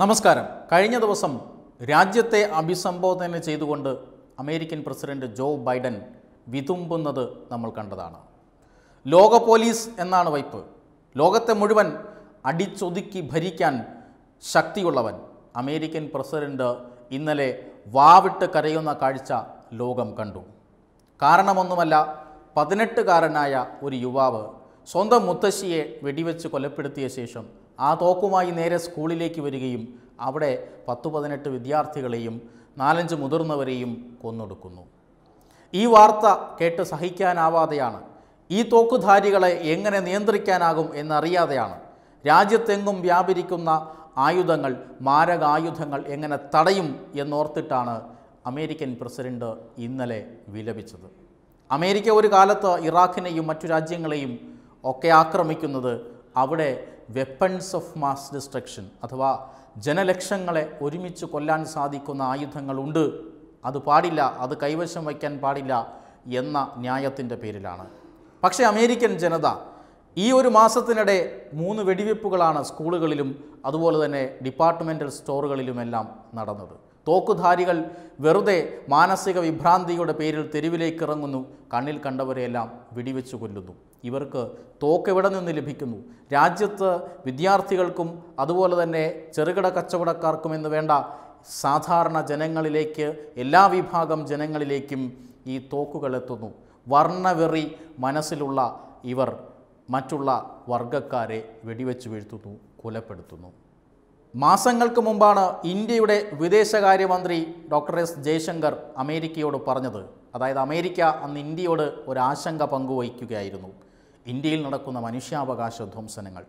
നമസ്കാരം കഴിഞ്ഞ ദിവസം രാജ്യത്തെ അഭിസംബോധന ചെയ്തുകൊണ്ട് അമേരിക്കൻ പ്രസിഡന്റ് ജോ ബൈഡൻ വിതുമ്പുന്നത് നമ്മൾ കണ്ടതാണ് ലോക പോലീസ് എന്നാണ് വൈപ്പ് ലോകത്തെ മുഴുവൻ അടിച്ചൊതുക്കി ഭരിക്കാൻ ശക്തിയുള്ളവൻ അമേരിക്കൻ പ്രസിഡന്റ് ഇന്നലെ വാവിട്ട് കരയുന്ന കാഴ്ച ലോകം കണ്ടു കാരണമൊന്നുമല്ല പതിനെട്ടുകാരനായ ഒരു യുവാവ് സ്വന്തം മുത്തശ്ശിയെ വെടിവെച്ച് കൊലപ്പെടുത്തിയ ശേഷം ആ തോക്കുമായി നേരെ സ്കൂളിലേക്ക് വരികയും അവിടെ പത്തു പതിനെട്ട് വിദ്യാർത്ഥികളെയും നാലഞ്ച് മുതിർന്നവരെയും കൊന്നൊടുക്കുന്നു ഈ വാർത്ത കേട്ട് സഹിക്കാനാവാതെയാണ് ഈ തോക്കുധാരികളെ എങ്ങനെ നിയന്ത്രിക്കാനാകും എന്നറിയാതെയാണ് രാജ്യത്തെങ്ങും വ്യാപരിക്കുന്ന ആയുധങ്ങൾ മാരകായുധങ്ങൾ എങ്ങനെ തടയും എന്നോർത്തിട്ടാണ് അമേരിക്കൻ പ്രസിഡന്റ് ഇന്നലെ വിലപിച്ചത് അമേരിക്ക ഒരു കാലത്ത് ഇറാഖിനെയും മറ്റു രാജ്യങ്ങളെയും ഒക്കെ ആക്രമിക്കുന്നത് അവിടെ വെപ്പൺസ് ഓഫ് മാസ് ഡിസ്ട്രക്ഷൻ അഥവാ ജനലക്ഷങ്ങളെ ഒരുമിച്ച് കൊല്ലാൻ സാധിക്കുന്ന ആയുധങ്ങളുണ്ട് അത് പാടില്ല അത് കൈവശം വയ്ക്കാൻ പാടില്ല എന്ന ന്യായത്തിൻ്റെ പേരിലാണ് പക്ഷേ അമേരിക്കൻ ജനത ഈ ഒരു മാസത്തിനിടെ മൂന്ന് വെടിവെപ്പുകളാണ് സ്കൂളുകളിലും അതുപോലെ തന്നെ ഡിപ്പാർട്ട്മെൻറ്റൽ സ്റ്റോറുകളിലുമെല്ലാം നടന്നത് തോക്കുധാരികൾ വെറുതെ മാനസിക വിഭ്രാന്തിയുടെ പേരിൽ തെരുവിലേക്ക് ഇറങ്ങുന്നു കണ്ണിൽ കണ്ടവരെയെല്ലാം വെടിവെച്ചു കൊല്ലുന്നു ഇവർക്ക് തോക്ക് എവിടെ നിന്ന് ലഭിക്കുന്നു രാജ്യത്ത് വിദ്യാർത്ഥികൾക്കും അതുപോലെ തന്നെ ചെറുകിട കച്ചവടക്കാർക്കും എന്ന് വേണ്ട സാധാരണ ജനങ്ങളിലേക്ക് എല്ലാ വിഭാഗം ജനങ്ങളിലേക്കും ഈ തോക്കുകൾ എത്തുന്നു വർണ്ണവെറി മനസ്സിലുള്ള ഇവർ മറ്റുള്ള വർഗക്കാരെ വെടിവെച്ച് വീഴ്ത്തുന്നു കൊലപ്പെടുത്തുന്നു മാസങ്ങൾക്ക് മുമ്പാണ് ഇന്ത്യയുടെ വിദേശകാര്യമന്ത്രി ഡോക്ടർ എസ് ജയശങ്കർ അമേരിക്കയോട് പറഞ്ഞത് അതായത് അമേരിക്ക അന്ന് ഇന്ത്യയോട് ഒരു ആശങ്ക പങ്കുവയ്ക്കുകയായിരുന്നു ഇന്ത്യയിൽ നടക്കുന്ന മനുഷ്യാവകാശ ധ്വംസനങ്ങൾ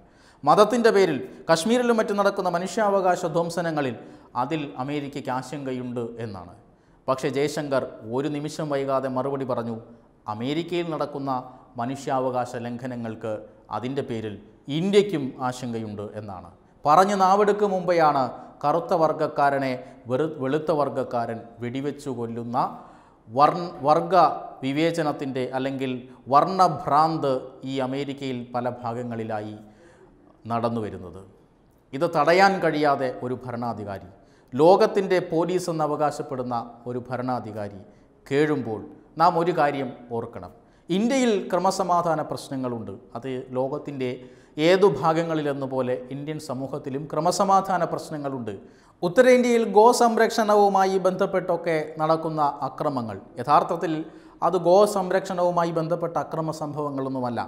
മതത്തിൻ്റെ പേരിൽ കശ്മീരിലും മറ്റും നടക്കുന്ന മനുഷ്യാവകാശ ധ്വംസനങ്ങളിൽ അതിൽ അമേരിക്കയ്ക്ക് ആശങ്കയുണ്ട് എന്നാണ് പക്ഷേ ജയശങ്കർ ഒരു നിമിഷം വൈകാതെ മറുപടി പറഞ്ഞു അമേരിക്കയിൽ നടക്കുന്ന മനുഷ്യാവകാശ ലംഘനങ്ങൾക്ക് അതിൻ്റെ പേരിൽ ഇന്ത്യക്കും ആശങ്കയുണ്ട് എന്നാണ് പറഞ്ഞു നാവെടുക്കും മുമ്പെയാണ് കറുത്ത വർഗക്കാരനെ വെറു വെളുത്ത വർഗക്കാരൻ വെടിവെച്ചു കൊല്ലുന്ന വർ വർഗ വിവേചനത്തിൻ്റെ അല്ലെങ്കിൽ വർണ്ണഭ്രാന്ത് ഈ അമേരിക്കയിൽ പല ഭാഗങ്ങളിലായി നടന്നു വരുന്നത് ഇത് തടയാൻ കഴിയാതെ ഒരു ഭരണാധികാരി ലോകത്തിൻ്റെ പോലീസ് എന്ന് അവകാശപ്പെടുന്ന ഒരു ഭരണാധികാരി കേഴുമ്പോൾ നാം ഒരു കാര്യം ഓർക്കണം ഇന്ത്യയിൽ ക്രമസമാധാന പ്രശ്നങ്ങളുണ്ട് അത് ലോകത്തിൻ്റെ ഏതു ഭാഗങ്ങളിലെന്നപോലെ ഇന്ത്യൻ സമൂഹത്തിലും ക്രമസമാധാന പ്രശ്നങ്ങളുണ്ട് ഉത്തരേന്ത്യയിൽ ഗോ സംരക്ഷണവുമായി ബന്ധപ്പെട്ടൊക്കെ നടക്കുന്ന അക്രമങ്ങൾ യഥാർത്ഥത്തിൽ അത് ഗോ സംരക്ഷണവുമായി ബന്ധപ്പെട്ട അക്രമ സംഭവങ്ങളൊന്നുമല്ല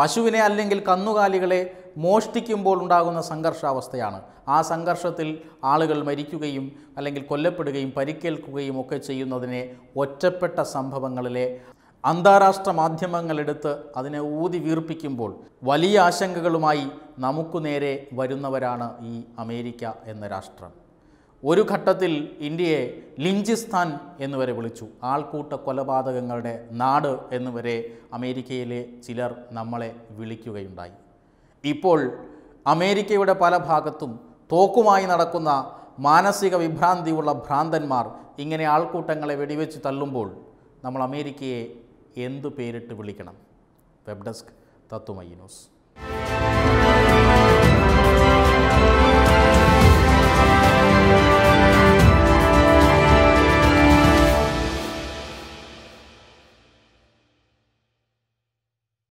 പശുവിനെ അല്ലെങ്കിൽ കന്നുകാലികളെ മോഷ്ടിക്കുമ്പോൾ ഉണ്ടാകുന്ന സംഘർഷാവസ്ഥയാണ് ആ സംഘർഷത്തിൽ ആളുകൾ മരിക്കുകയും അല്ലെങ്കിൽ കൊല്ലപ്പെടുകയും പരിക്കേൽക്കുകയും ഒക്കെ ചെയ്യുന്നതിനെ ഒറ്റപ്പെട്ട സംഭവങ്ങളിലെ അന്താരാഷ്ട്ര മാധ്യമങ്ങളെടുത്ത് അതിനെ ഊതി വീർപ്പിക്കുമ്പോൾ വലിയ ആശങ്കകളുമായി നമുക്ക് നേരെ വരുന്നവരാണ് ഈ അമേരിക്ക എന്ന രാഷ്ട്രം ഒരു ഘട്ടത്തിൽ ഇന്ത്യയെ ലിഞ്ചിസ്ഥാൻ എന്നുവരെ വിളിച്ചു ആൾക്കൂട്ട കൊലപാതകങ്ങളുടെ നാട് എന്നുവരെ അമേരിക്കയിലെ ചിലർ നമ്മളെ വിളിക്കുകയുണ്ടായി ഇപ്പോൾ അമേരിക്കയുടെ പല ഭാഗത്തും തോക്കുമായി നടക്കുന്ന മാനസിക വിഭ്രാന്തിയുള്ള ഭ്രാന്തന്മാർ ഇങ്ങനെ ആൾക്കൂട്ടങ്ങളെ വെടിവെച്ച് തള്ളുമ്പോൾ നമ്മൾ അമേരിക്കയെ എന്തു പേരിട്ട് വിളിക്കണം വെബ് ഡെസ്ക് തത്വമയി ന്യൂസ്